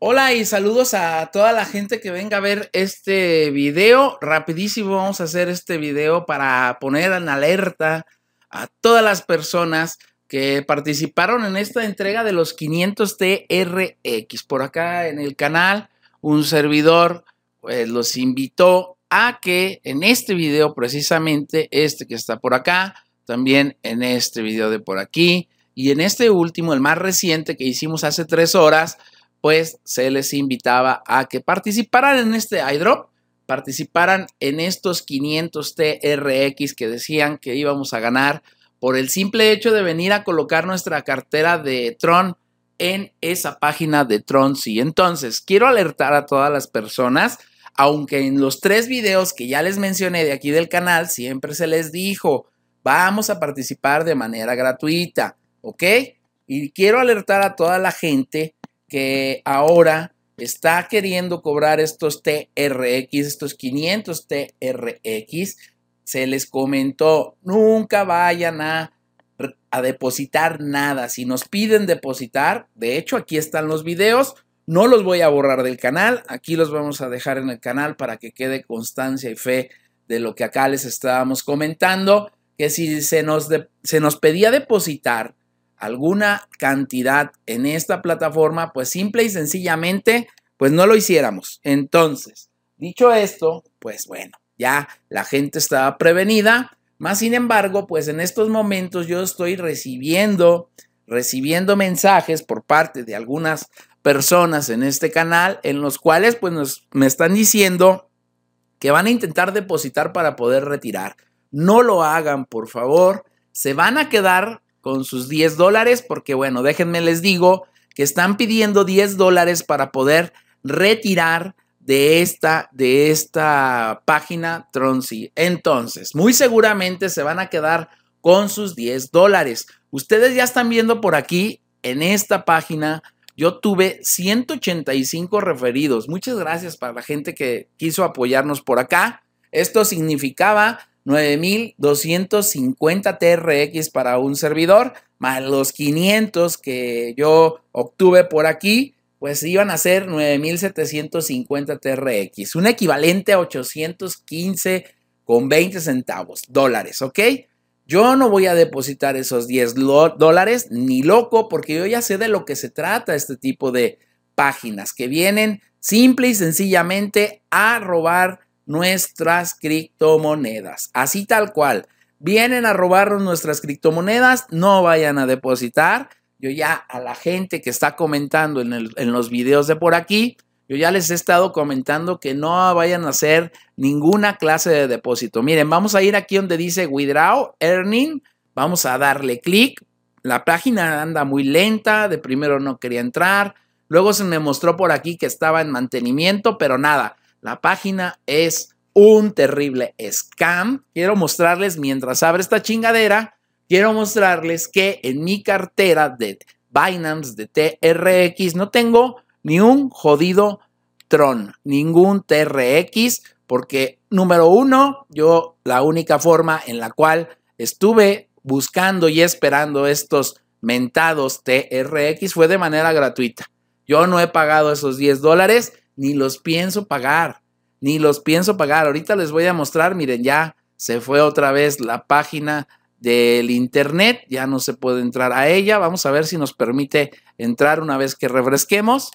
Hola y saludos a toda la gente que venga a ver este video. Rapidísimo vamos a hacer este video para poner en alerta a todas las personas que participaron en esta entrega de los 500 TRX. Por acá en el canal, un servidor pues, los invitó a que en este video, precisamente este que está por acá, también en este video de por aquí, y en este último, el más reciente que hicimos hace tres horas, pues se les invitaba a que participaran en este iDrop, participaran en estos 500 TRX que decían que íbamos a ganar por el simple hecho de venir a colocar nuestra cartera de Tron en esa página de Tron. Sí, entonces quiero alertar a todas las personas, aunque en los tres videos que ya les mencioné de aquí del canal siempre se les dijo, vamos a participar de manera gratuita, ¿ok? Y quiero alertar a toda la gente que ahora está queriendo cobrar estos TRX, estos 500 TRX, se les comentó, nunca vayan a, depositar nada. Si nos piden depositar, de hecho aquí están los videos, no los voy a borrar del canal, aquí los vamos a dejar en el canal para que quede constancia y fe de lo que acá les estábamos comentando, que si se nos, se nos pedía depositar, alguna cantidad en esta plataforma, pues simple y sencillamente, pues no lo hiciéramos. Entonces, dicho esto, pues bueno, ya la gente estaba prevenida. Más sin embargo, pues en estos momentos yo estoy recibiendo, recibiendo mensajes por parte de algunas personas en este canal en los cuales pues nos, me están diciendo que van a intentar depositar para poder retirar. No lo hagan, por favor. Se van a quedar con sus 10 dólares, porque bueno, déjenme les digo que están pidiendo 10 dólares para poder retirar de esta, de esta página Troncy. Entonces, muy seguramente se van a quedar con sus 10 dólares. Ustedes ya están viendo por aquí, en esta página, yo tuve 185 referidos. Muchas gracias para la gente que quiso apoyarnos por acá. Esto significaba 9,250 TRX para un servidor, más los 500 que yo obtuve por aquí, pues iban a ser 9,750 TRX, un equivalente a 815 con 20 centavos dólares, ¿ok? Yo no voy a depositar esos 10 dólares ni loco, porque yo ya sé de lo que se trata este tipo de páginas que vienen simple y sencillamente a robar nuestras criptomonedas. Así tal cual. Vienen a robarnos nuestras criptomonedas, no vayan a depositar. Yo ya a la gente que está comentando en, los videos de por aquí, yo ya les he estado comentando que no vayan a hacer ninguna clase de depósito. Miren, vamos a ir aquí donde dice Withdraw Earning. Vamos a darle clic. La página anda muy lenta. De primero no quería entrar. Luego se me mostró por aquí que estaba en mantenimiento, pero nada. La página es un terrible scam. Quiero mostrarles, mientras abre esta chingadera, quiero mostrarles que en mi cartera de Binance, de TRX, no tengo ni un jodido Tron, ningún TRX, porque número uno, yo la única forma en la cual estuve buscando y esperando estos mentados TRX fue de manera gratuita. Yo no he pagado esos 10 dólares ni los pienso pagar, ni los pienso pagar. Ahorita les voy a mostrar, miren, ya se fue otra vez la página del internet, ya no se puede entrar a ella. Vamos a ver si nos permite entrar una vez que refresquemos.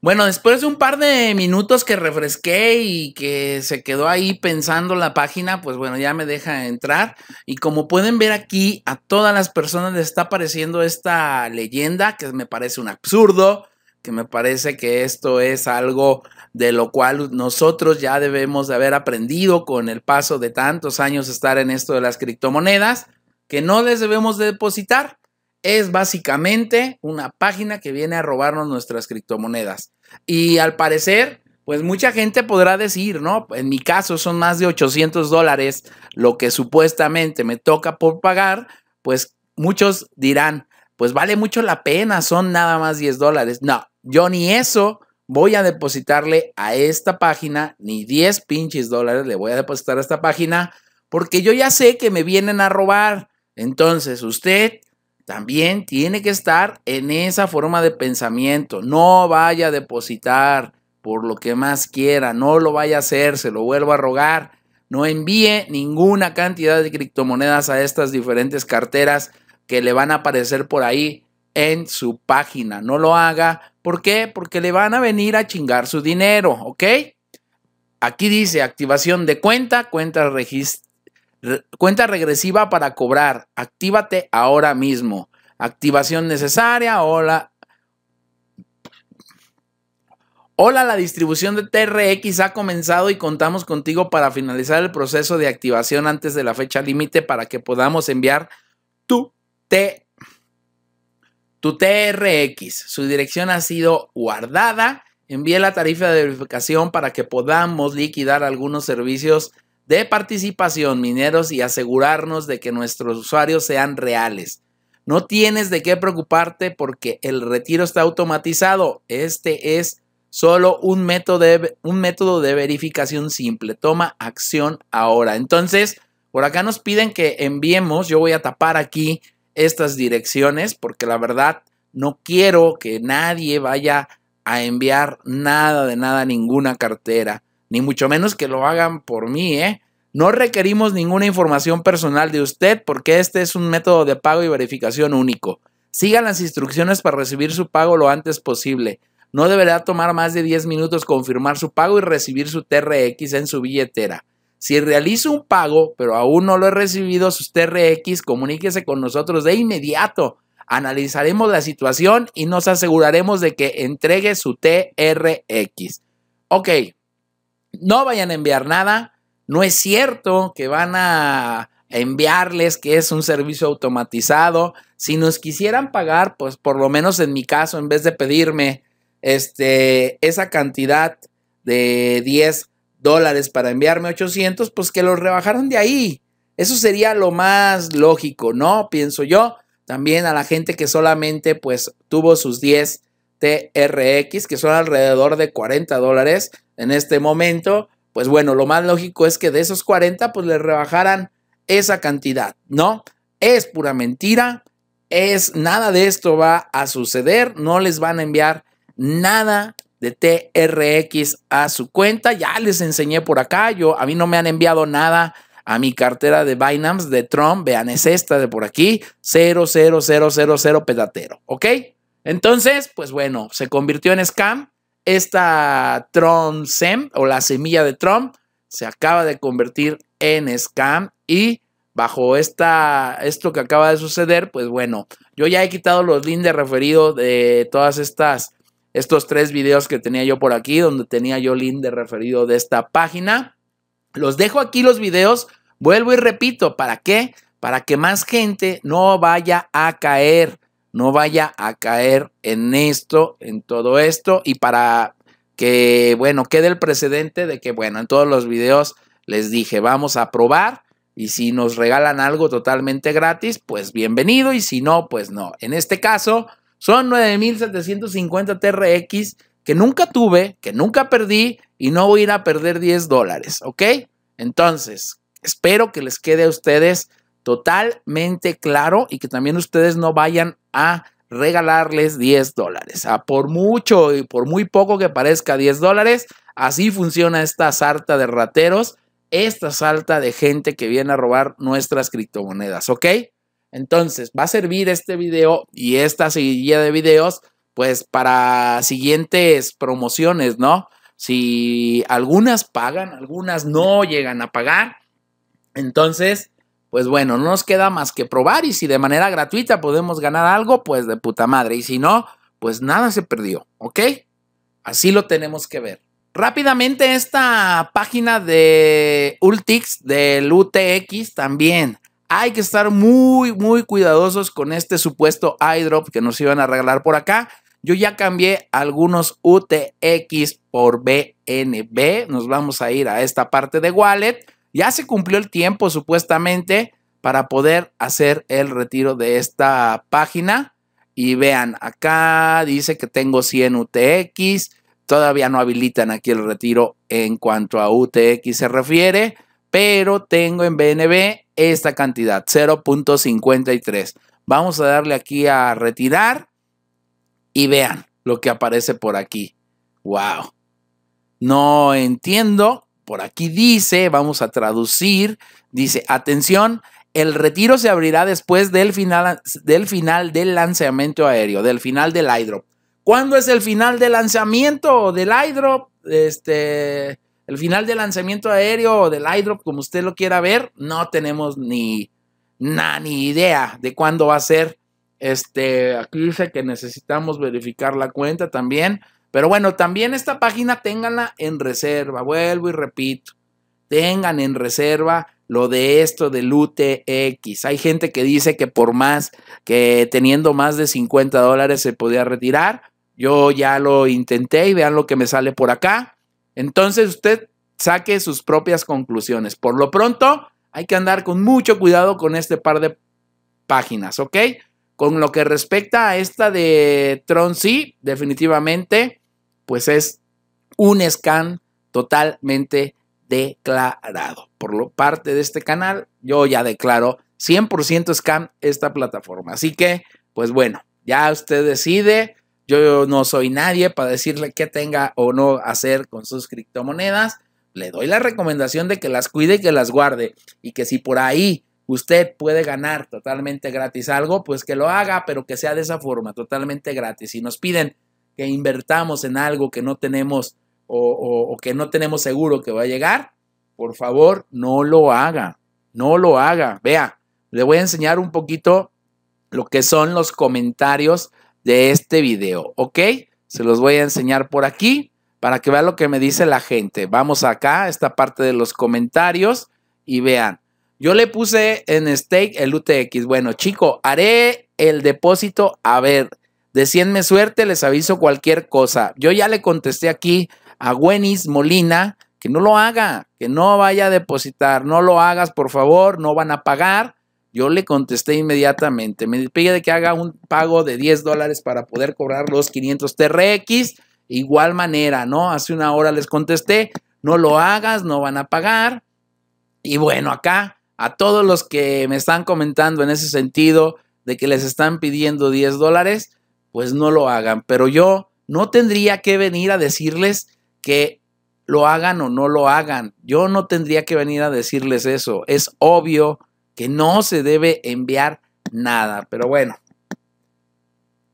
Bueno, después de un par de minutos que refresqué y que se quedó ahí pensando la página, pues bueno, ya me deja entrar. Y como pueden ver aquí, a todas las personas les está apareciendo esta leyenda que me parece un absurdo, que me parece que esto es algo de lo cual nosotros ya debemos de haber aprendido con el paso de tantos años estar en esto de las criptomonedas, que no les debemos de depositar. Es básicamente una página que viene a robarnos nuestras criptomonedas. Y al parecer, pues mucha gente podrá decir, ¿no? En mi caso son más de 800 dólares lo que supuestamente me toca por pagar, pues muchos dirán, pues vale mucho la pena, son nada más 10 dólares. No, yo ni eso voy a depositarle a esta página, ni 10 pinches dólares le voy a depositar a esta página, porque yo ya sé que me vienen a robar. Entonces, usted también tiene que estar en esa forma de pensamiento. No vaya a depositar por lo que más quiera, no lo vaya a hacer, se lo vuelvo a rogar. No envíe ninguna cantidad de criptomonedas a estas diferentes carteras que le van a aparecer por ahí en su página. No lo haga ¿Por qué? Porque le van a venir a chingar su dinero, ¿ok? Aquí dice activación de cuenta, cuenta, regresiva para cobrar. Actívate ahora mismo. Activación necesaria, hola. Hola, la distribución de TRX ha comenzado y contamos contigo para finalizar el proceso de activación antes de la fecha límite para que podamos enviar tu TRX. Tu TRX, su dirección ha sido guardada. Envíe la tarifa de verificación para que podamos liquidar algunos servicios de participación mineros y asegurarnos de que nuestros usuarios sean reales. No tienes de qué preocuparte porque el retiro está automatizado. Este es solo un método, de, un método de, verificación simple. Toma acción ahora. Entonces, por acá nos piden que enviemos, yo voy a tapar aquí estas direcciones porque la verdad no quiero que nadie vaya a enviar nada de nada, ninguna cartera, ni mucho menos que lo hagan por mí, ¿eh? No requerimos ninguna información personal de usted porque este es un método de pago y verificación único. Sigan las instrucciones para recibir su pago lo antes posible. No deberá tomar más de 10 minutos confirmar su pago y recibir su TRX en su billetera. Si realiza un pago, pero aún no lo he recibido, sus TRX, comuníquese con nosotros de inmediato. Analizaremos la situación y nos aseguraremos de que entregue su TRX. Ok, no vayan a enviar nada. No es cierto que van a enviarles que es un servicio automatizado. Si nos quisieran pagar, pues por lo menos en mi caso, en vez de pedirme este, esa cantidad de 10 dólares para enviarme 800, pues que los rebajaran de ahí. Eso sería lo más lógico, ¿no? Pienso yo. También a la gente que solamente pues tuvo sus 10 TRX, que son alrededor de 40 dólares en este momento, pues bueno, lo más lógico es que de esos 40 pues le rebajaran esa cantidad, ¿no? Es pura mentira, es nada de esto va a suceder, no les van a enviar nada de TRX a su cuenta. Ya les enseñé por acá. Yo, a mí no me han enviado nada a mi cartera de Binance de Trump. Vean, es esta de por aquí. 00000 pedatero. ¿Ok? Entonces, pues bueno, se convirtió en scam. Esta Tron SEM o la semilla de Trump se acaba de convertir en scam y bajo esta, esto que acaba de suceder, pues bueno, yo ya he quitado los links de referido de todas estas estos tres videos que tenía yo por aquí, donde tenía yo link de referido de esta página. Los dejo aquí los videos, vuelvo y repito, ¿para qué? Para que más gente no vaya a caer, no vaya a caer en esto, en todo esto, y para que, bueno, quede el precedente de que, bueno, en todos los videos les dije, vamos a probar. Y si nos regalan algo totalmente gratis, pues bienvenido. Y si no, pues no. En este caso, son 9.750 TRX que nunca tuve, que nunca perdí y no voy a ir a perder 10 dólares, ¿ok? Entonces, espero que les quede a ustedes totalmente claro y que también ustedes no vayan a regalarles 10 dólares. A ah, por mucho y por muy poco que parezca 10 dólares, así funciona esta sarta de rateros, esta salta de gente que viene a robar nuestras criptomonedas, ¿ok? Entonces, va a servir este video y esta seguidilla de videos, pues para siguientes promociones, ¿no? Si algunas pagan, algunas no llegan a pagar. Entonces, pues bueno, no nos queda más que probar y si de manera gratuita podemos ganar algo, pues de puta madre. Y si no, pues nada se perdió, ¿ok? Así lo tenemos que ver. Rápidamente esta página de Ultix, del UTX también hay que estar muy, muy cuidadosos con este supuesto iDrop que nos iban a regalar por acá. Yo ya cambié algunos UTX por BNB. Nos vamos a ir a esta parte de wallet. Ya se cumplió el tiempo supuestamente para poder hacer el retiro de esta página. Y vean, acá dice que tengo 100 UTX. Todavía no habilitan aquí el retiro en cuanto a UTX se refiere, pero tengo en BNB esta cantidad, 0.53. Vamos a darle aquí a retirar y vean lo que aparece por aquí. ¡Wow! No entiendo. Por aquí dice, vamos a traducir, dice, atención, el retiro se abrirá después del final, del final del lanzamiento aéreo, del final del airdrop. ¿Cuándo es el final del lanzamiento del airdrop? Este, el final del lanzamiento aéreo o del iDrop, como usted lo quiera ver, no tenemos ni, ni idea de cuándo va a ser. Este, aquí que necesitamos verificar la cuenta también. Pero bueno, también esta página ténganla en reserva. Vuelvo y repito, tengan en reserva lo de esto del UTX. Hay gente que dice que por más que teniendo más de 50 dólares se podía retirar. Yo ya lo intenté y vean lo que me sale por acá. Entonces usted saque sus propias conclusiones. Por lo pronto, hay que andar con mucho cuidado con este par de páginas, ¿ok? Con lo que respecta a esta de Tron definitivamente, pues es un scan totalmente declarado. Por lo parte de este canal, yo ya declaro 100% scan esta plataforma. Así que, pues bueno, ya usted decide yo no soy nadie para decirle qué tenga o no hacer con sus criptomonedas. Le doy la recomendación de que las cuide y que las guarde. Y que si por ahí usted puede ganar totalmente gratis algo, pues que lo haga, pero que sea de esa forma, totalmente gratis. Si nos piden que invertamos en algo que no tenemos o, o que no tenemos seguro que va a llegar, por favor, no lo haga. No lo haga. Vea, le voy a enseñar un poquito lo que son los comentarios de este video, ¿ok? Se los voy a enseñar por aquí para que vean lo que me dice la gente. Vamos acá, esta parte de los comentarios y vean. Yo le puse en stake el UTX. Bueno, chico, haré el depósito. A ver, Decíenme suerte, les aviso cualquier cosa. Yo ya le contesté aquí a Gwenis Molina que no lo haga, que no vaya a depositar, no lo hagas, por favor, no van a pagar. Yo le contesté inmediatamente. Me pide que haga un pago de 10 dólares para poder cobrar los 500 TRX. Igual manera, ¿no? Hace una hora les contesté, no lo hagas, no van a pagar. Y bueno, acá a todos los que me están comentando en ese sentido de que les están pidiendo 10 dólares, pues no lo hagan. Pero yo no tendría que venir a decirles que lo hagan o no lo hagan. Yo no tendría que venir a decirles eso. Es obvio que no se debe enviar nada. Pero bueno,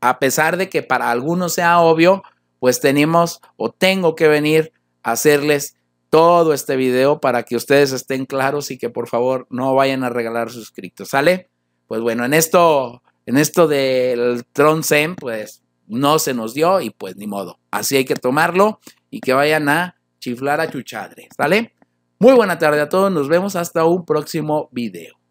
a pesar de que para algunos sea obvio, pues tenemos o tengo que venir a hacerles todo este video para que ustedes estén claros y que por favor no vayan a regalar suscriptos, ¿sale? Pues bueno, en esto, en esto del Tronzen, pues no se nos dio y pues ni modo. Así hay que tomarlo y que vayan a chiflar a chuchadre, ¿sale? Muy buena tarde a todos, nos vemos hasta un próximo video.